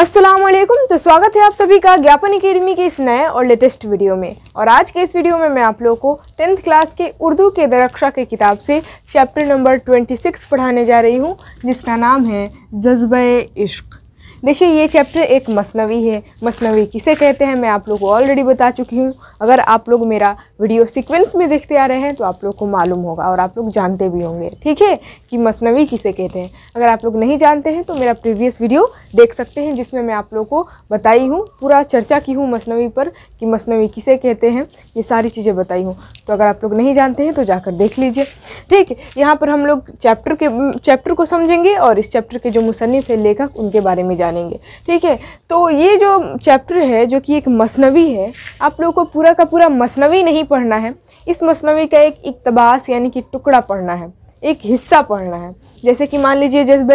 अस्सलाम वालेकुम तो स्वागत है आप सभी का ज्ञापन अकेडमी के इस नए और लेटेस्ट वीडियो में और आज के इस वीडियो में मैं आप लोगों को टेंथ क्लास के उर्दू के दरक्षा के किताब से चैप्टर नंबर 26 पढ़ाने जा रही हूँ जिसका नाम है जज्ब इश्क़ देखिए ये चैप्टर एक मसनवी है मसनवी किसे कहते हैं मैं आप लोग को ऑलरेडी बता चुकी हूँ अगर आप लोग मेरा वीडियो सीक्वेंस में देखते आ रहे हैं तो आप लोग को मालूम होगा और आप लोग जानते भी होंगे ठीक है कि मसनवी किसे कहते हैं अगर आप लोग नहीं जानते हैं तो मेरा प्रीवियस वीडियो देख सकते हैं जिसमें मैं आप लोग को बताई हूँ पूरा चर्चा की हूँ मसनवी पर कि मसनवी किसे कहते हैं ये सारी चीज़ें बताई हूँ तो अगर आप लोग नहीं जानते हैं तो जाकर देख लीजिए ठीक है यहाँ पर हम लोग चैप्टर के चैप्टर को समझेंगे और इस चैप्टर के जो मुसनफ़ है लेखक उनके बारे में जान जानेंगे ठीक है तो ये जो चैप्टर है जो कि एक मसनवी है आप लोगों को पूरा का पूरा मसनवी नहीं पढ़ना है इस मसनवी का एक इकतबास यानी कि टुकड़ा पढ़ना है एक हिस्सा पढ़ना है जैसे कि मान लीजिए जज्ब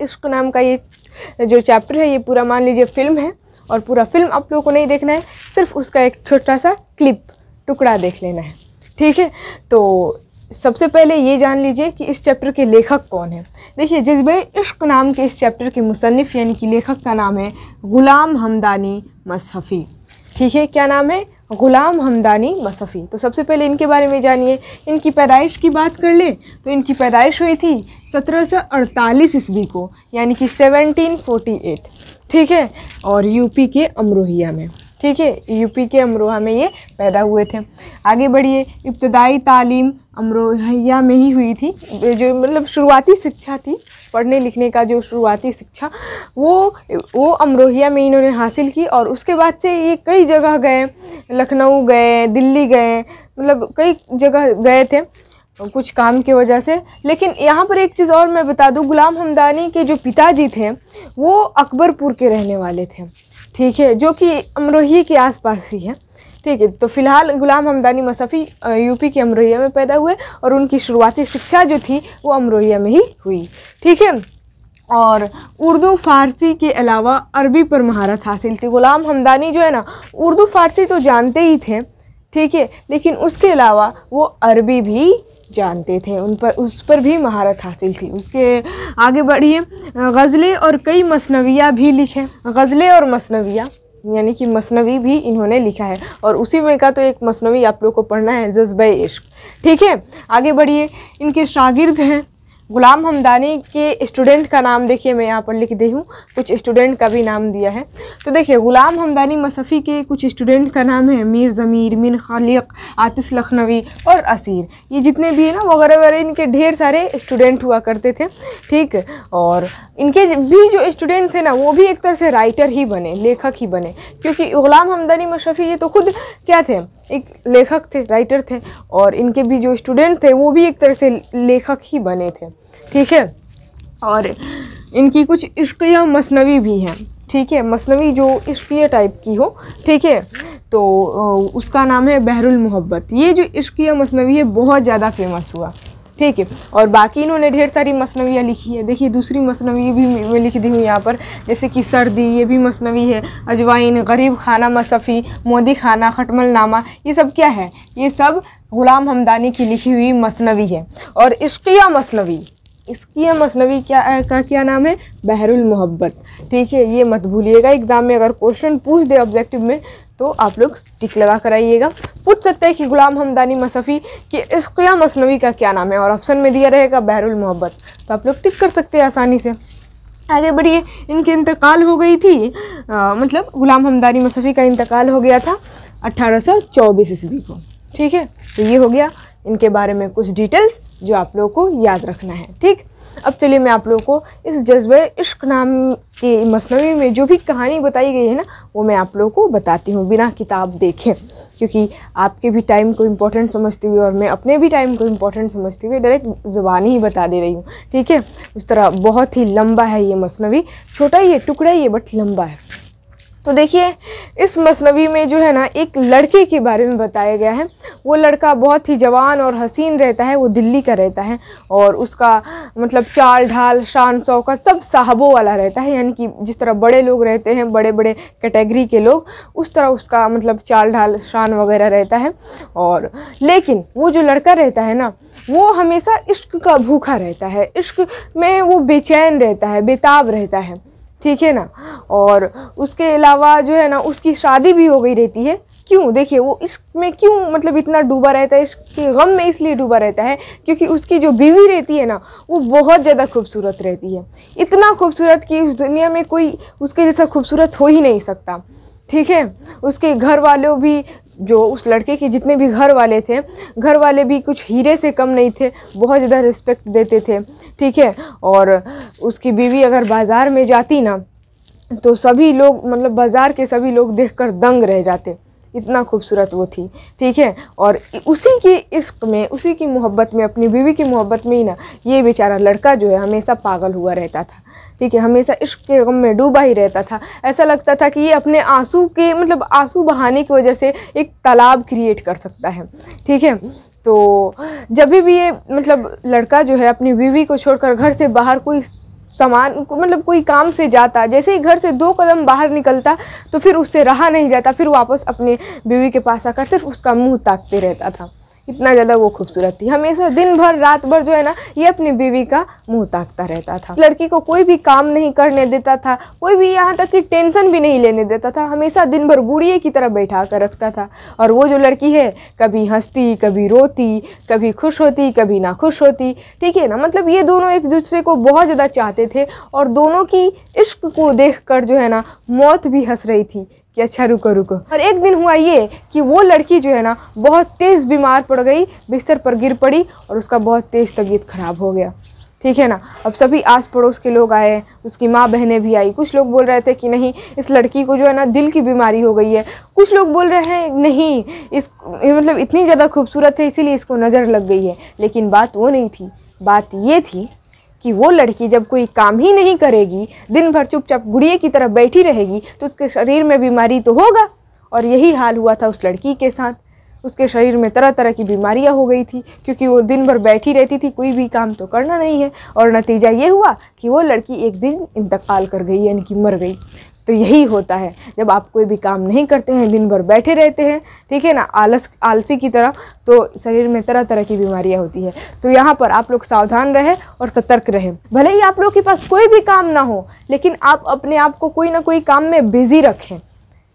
इश्क नाम का ये जो चैप्टर है ये पूरा मान लीजिए फिल्म है और पूरा फिल्म आप लोगों को नहीं देखना है सिर्फ उसका एक छोटा सा क्लिप टुकड़ा देख लेना है ठीक है तो सबसे पहले ये जान लीजिए कि इस चैप्टर के लेखक कौन है देखिए जज्बे इश्क नाम के इस चैप्टर के मुसनफ़ यानी कि लेखक का नाम है ग़ुलाम हमदानी मसहफ़ी ठीक है क्या नाम है ग़ुलाम हमदानी मसफ़ी तो सबसे पहले इनके बारे में जानिए इनकी पैदाइश की बात कर लें तो इनकी पैदाइश हुई थी 1748 ईस्वी को यानी कि 1748 ठीक है और यूपी के अमरोहिया में ठीक है यूपी के अमरोहा में ये पैदा हुए थे आगे बढ़िए इब्तदाई तालीम अमरोहिया में ही हुई थी जो मतलब शुरुआती शिक्षा थी पढ़ने लिखने का जो शुरुआती शिक्षा वो वो अमरोहिया में इन्होंने हासिल की और उसके बाद से ये कई जगह गए लखनऊ गए दिल्ली गए मतलब कई जगह गए थे कुछ काम की वजह से लेकिन यहाँ पर एक चीज़ और मैं बता दूँ गुलाम हमदानी के जो पिताजी थे वो अकबरपुर के रहने वाले थे ठीक है जो कि अमरोही के आसपास ही है ठीक है तो फिलहाल गुलाम हमदानी मसफ़ी यूपी के अमरोहिया में पैदा हुए और उनकी शुरुआती शिक्षा जो थी वो अमरोहिया में ही हुई ठीक है और उर्दू फारसी के अलावा अरबी पर महारत हासिल थी गुलाम हमदानी जो है ना उर्दू फारसी तो जानते ही थे ठीक है लेकिन उसके अलावा वो अरबी भी जानते थे उन पर उस पर भी महारत हासिल थी उसके आगे बढ़िए गज़लें और कई मसनविया भी लिखें गज़लें और मसनविया यानी कि मसनवी भी इन्होंने लिखा है और उसी में का तो एक मसनवी आप लोग को पढ़ना है जज्ब इश्क ठीक है आगे बढ़िए इनके शागिर्द हैं गुलाम हमदानी के स्टूडेंट का नाम देखिए मैं यहाँ पर लिख दी हूँ कुछ स्टूडेंट का भी नाम दिया है तो देखिए गुलाम हमदानी मसफ़ी के कुछ स्टूडेंट का नाम है मीर ज़मीर मिन खालिक आतिश लखनवी और असीर ये जितने भी हैं ना वगैरह वगैरह इनके ढेर सारे स्टूडेंट हुआ करते थे ठीक और इनके भी जो स्टूडेंट थे ना वो भी एक तरह से राइटर ही बने लेखक ही बने क्योंकि गुलाम हमदानी मशफ़ी ये तो खुद क्या थे एक लेखक थे राइटर थे और इनके भी जो स्टूडेंट थे वो भी एक तरह से लेखक ही बने थे ठीक है और इनकी कुछ इश्क या मसनवी भी हैं ठीक है मसनवी जो इश्किया टाइप की हो ठीक है तो उसका नाम है बहरुल मोहब्बत ये जो इश्किया मसनवी है बहुत ज़्यादा फेमस हुआ ठीक है और बाकी इन्होंने ढेर सारी मसनवियाँ लिखी है देखिए दूसरी मसनवी भी मैं लिख दी हूँ यहाँ पर जैसे कि सर्दी ये भी मसनवी है अजवाइन गरीब खाना मसफ़ी मोदी खाना खटमल नामा ये सब क्या है ये सब ग़ुलाम हमदानी की लिखी हुई मसनवी है और इश्किया मसनवी इसकी मसनवी क्या का क्या नाम है बहरुल मोहब्बत ठीक है ये मत भूलिएगा एग्ज़ाम में अगर क्वेश्चन पूछ दे ऑब्जेक्टिव में तो आप लोग टिक लगा कर आइएगा पूछ सकते हैं कि गुलाम हमदानी मसफ़ी के इश्क मसनवी का क्या नाम है और ऑप्शन में दिया रहेगा बहरुल मोहब्बत तो आप लोग टिक कर सकते हैं आसानी से आगे बढ़िए इनके इंतकाल हो गई थी आ, मतलब गुलाम हमदानी मसफ़ी का इंतकाल हो गया था अट्ठारह सौ चौबीस ईस्वी को ठीक है तो ये हो गया इनके बारे में कुछ डिटेल्स जो आप लोगों को याद रखना है ठीक अब चलिए मैं आप लोगों को इस जज्बे इश्क नाम के मसनवी में जो भी कहानी बताई गई है ना वो मैं आप लोगों को बताती हूँ बिना किताब देखे क्योंकि आपके भी टाइम को इम्पोर्टेंट समझती हुई और मैं अपने भी टाइम को इम्पोर्टेंट समझती हुई डायरेक्ट ज़बानी ही बता दे रही हूँ ठीक है उस तरह बहुत ही लंबा है ये मसनवी छोटा ही है टुकड़ा ही है बट लंबा है तो देखिए इस मसनवी में जो है ना एक लड़के के बारे में बताया गया है वो लड़का बहुत ही जवान और हसीन रहता है वो दिल्ली का रहता है और उसका मतलब चाल ढाल शान शौकत सब साहबों वाला रहता है यानी कि जिस तरह बड़े लोग रहते हैं बड़े बड़े कैटेगरी के लोग उस तरह उसका मतलब चाल ढाल शान वगैरह रहता है और लेकिन वो जो लड़का रहता है ना वो हमेशा इश्क का भूखा रहता है इश्क में वो बेचैन रहता है बेताब रहता है ठीक है ना और उसके अलावा जो है ना उसकी शादी भी हो गई रहती है क्यों देखिए वो इसमें क्यों मतलब इतना डूबा रहता है इसके गम में इसलिए डूबा रहता है क्योंकि उसकी जो बीवी रहती है ना वो बहुत ज़्यादा खूबसूरत रहती है इतना खूबसूरत कि उस दुनिया में कोई उसके जैसा खूबसूरत हो ही नहीं सकता ठीक है उसके घर वालों भी जो उस लड़के के जितने भी घर वाले थे घर वाले भी कुछ हीरे से कम नहीं थे बहुत ज़्यादा रिस्पेक्ट देते थे ठीक है और उसकी बीवी अगर बाज़ार में जाती ना तो सभी लोग मतलब बाज़ार के सभी लोग देखकर दंग रह जाते इतना खूबसूरत वो थी ठीक है और उसी की इश्क में उसी की मोहब्बत में अपनी बीवी की मोहब्बत में ही ना ये बेचारा लड़का जो है हमेशा पागल हुआ रहता था ठीक है हमेशा इश्क के गम में डूबा ही रहता था ऐसा लगता था कि ये अपने आंसू के मतलब आंसू बहाने की वजह से एक तालाब क्रिएट कर सकता है ठीक है तो जब भी ये मतलब लड़का जो है अपनी बीवी को छोड़कर घर से बाहर कोई सामान मतलब कोई काम से जाता जैसे ही घर से दो कदम बाहर निकलता तो फिर उससे रहा नहीं जाता फिर वापस अपने बीवी के पास आकर सिर्फ उसका मुंह ताकते रहता था इतना ज़्यादा वो खूबसूरत थी हमेशा दिन भर रात भर जो है ना ये अपनी बीवी का मुंह ताकता रहता था लड़की को कोई भी काम नहीं करने देता था कोई भी यहाँ तक कि टेंशन भी नहीं लेने देता था हमेशा दिन भर गुड़िए की तरह बैठा कर रखता था और वो जो लड़की है कभी हंसती कभी रोती कभी खुश होती कभी ना खुश होती ठीक है ना मतलब ये दोनों एक दूसरे को बहुत ज़्यादा चाहते थे और दोनों की इश्क को देख कर जो है ना मौत भी हंस रही थी कि अच्छा रुको रुको और एक दिन हुआ ये कि वो लड़की जो है ना बहुत तेज़ बीमार पड़ गई बिस्तर पर गिर पड़ी और उसका बहुत तेज़ तबीयत ख़राब हो गया ठीक है ना अब सभी आस पड़ोस के लोग आए उसकी माँ बहनें भी आई कुछ लोग बोल रहे थे कि नहीं इस लड़की को जो है ना दिल की बीमारी हो गई है कुछ लोग बोल रहे हैं नहीं इस मतलब इतनी ज़्यादा खूबसूरत है इसीलिए इसको नज़र लग गई है लेकिन बात वो नहीं थी बात ये थी कि वो लड़की जब कोई काम ही नहीं करेगी दिन भर चुपचाप गुड़िए की तरफ बैठी रहेगी तो उसके शरीर में बीमारी तो होगा और यही हाल हुआ था उस लड़की के साथ उसके शरीर में तरह तरह की बीमारियां हो गई थी क्योंकि वो दिन भर बैठी रहती थी कोई भी काम तो करना नहीं है और नतीजा ये हुआ कि वो लड़की एक दिन इंतकाल कर गई यानी कि मर गई तो यही होता है जब आप कोई भी काम नहीं करते हैं दिन भर बैठे रहते हैं ठीक है ना आलस आलसी की तरह तो शरीर में तरह तरह की बीमारियाँ होती है तो यहाँ पर आप लोग सावधान रहें और सतर्क रहें भले ही आप लोग के पास कोई भी काम ना हो लेकिन आप अपने आप को कोई ना कोई काम में बिज़ी रखें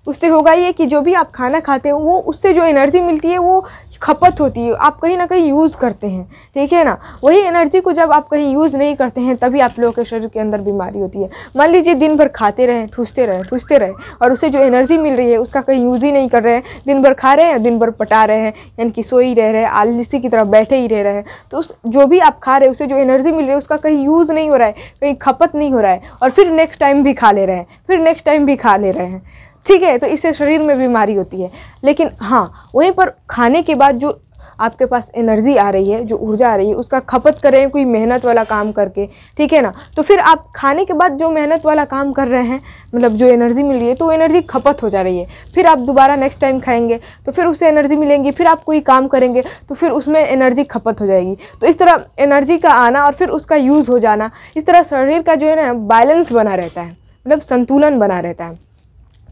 उससे होगा ये कि जो भी आप खाना खाते हो वो उससे जो एनर्जी मिलती है वो खपत होती है आप कहीं ना कहीं यूज़ करते हैं ठीक है ना वही एनर्जी को जब आप कहीं यूज़ नहीं करते हैं तभी आप लोगों के शरीर के अंदर बीमारी होती है मान लीजिए दिन भर खाते रहें ठूसते रहें ठूसते रहें और उसे जो एनर्जी मिल रही है उसका कहीं यूज़ ही नहीं कर रहे हैं दिन भर खा रहे हैं दिन भर पटा रहे हैं यानी कि सोई रह रहे हैं आलसी की तरह बैठे ही रह रहे हैं तो उस जो भी आप खा रहे हैं उसे जो एनर्जी मिल रही है उसका कहीं यूज़ नहीं हो रहा है कहीं खपत नहीं हो रहा है और फिर नेक्स्ट टाइम भी खा ले रहे हैं फिर नेक्स्ट टाइम भी खा ले रहे हैं ठीक है तो इससे शरीर में बीमारी होती है लेकिन हाँ वहीं पर खाने के बाद जो आपके पास एनर्जी आ रही है जो ऊर्जा आ रही है उसका खपत कर रहे हैं कोई मेहनत वाला काम करके ठीक है ना तो फिर आप खाने के बाद जो मेहनत वाला काम कर रहे हैं मतलब जो एनर्जी मिल रही है तो एनर्जी खपत हो जा रही है फिर आप दोबारा नेक्स्ट टाइम खाएंगे तो फिर उससे एनर्जी मिलेंगी फिर आप कोई काम करेंगे तो फिर उसमें एनर्जी खपत हो जाएगी तो इस तरह एनर्जी का आना और फिर उसका यूज़ हो जाना इस तरह शरीर का जो है ना बैलेंस बना रहता है मतलब संतुलन बना रहता है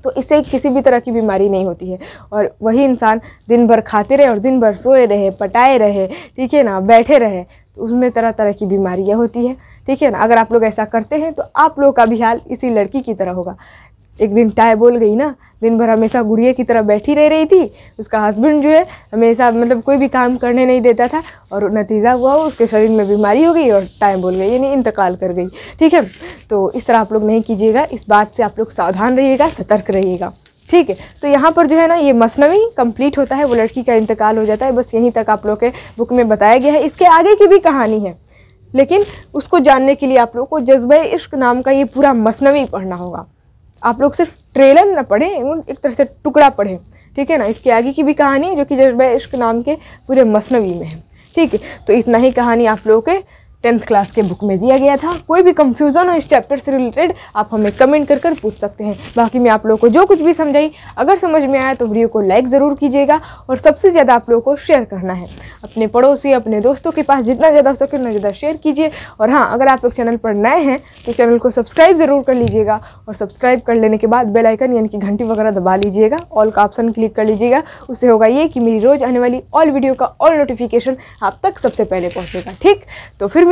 तो इससे किसी भी तरह की बीमारी नहीं होती है और वही इंसान दिन भर खाते रहे और दिन भर सोए रहे पटाए रहे ठीक है ना बैठे रहे तो उसमें तरह तरह की बीमारियाँ होती है ठीक है ना अगर आप लोग ऐसा करते हैं तो आप लोगों का भी हाल इसी लड़की की तरह होगा एक दिन टाई बोल गई ना दिन भर हमेशा गुड़िया की तरह बैठी रह रही थी उसका हस्बैंड जो है हमेशा मतलब कोई भी काम करने नहीं देता था और नतीजा हुआ उसके शरीर में बीमारी हो गई और टाइम बोल गई यानी इंतकाल कर गई ठीक है तो इस तरह आप लोग नहीं कीजिएगा इस बात से आप लोग सावधान रहिएगा सतर्क रहिएगा ठीक है तो यहाँ पर जो है ना ये मसनवी कंप्लीट होता है वो लड़की का इंतकाल हो जाता है बस यहीं तक आप लोग के बुक में बताया गया है इसके आगे की भी कहानी है लेकिन उसको जानने के लिए आप लोग को जज्बे इश्क नाम का ये पूरा मसनवी पढ़ना होगा आप लोग सिर्फ ट्रेलर ना पढ़ें एक तरह से टुकड़ा पढ़ें ठीक है ना इसके आगे की भी कहानी जो कि जज्बा इश्क नाम के पूरे मसनवी में है ठीक है तो इतना ही कहानी आप लोगों के टेंथ क्लास के बुक में दिया गया था कोई भी कंफ्यूजन हो इस चैप्टर से रिलेटेड आप हमें कमेंट कर कर पूछ सकते हैं बाकी मैं आप लोगों को जो कुछ भी समझाई अगर समझ में आया तो वीडियो को लाइक ज़रूर कीजिएगा और सबसे ज़्यादा आप लोगों को शेयर करना है अपने पड़ोसी अपने दोस्तों के पास जितना ज़्यादा हो सके उतना ज़्यादा शेयर कीजिए और हाँ अगर आप लोग चैनल पर नए हैं तो चैनल को सब्सक्राइब ज़रूर कर लीजिएगा और सब्सक्राइब कर लेने के बाद बेलाइकन यानी कि घंटी वगैरह दबा लीजिएगा ऑल का ऑप्शन क्लिक कर लीजिएगा उससे होगा ये कि मेरी रोज़ आने वाली ऑल वीडियो का ऑल नोटिफिकेशन आप तक सबसे पहले पहुँचेगा ठीक तो फिर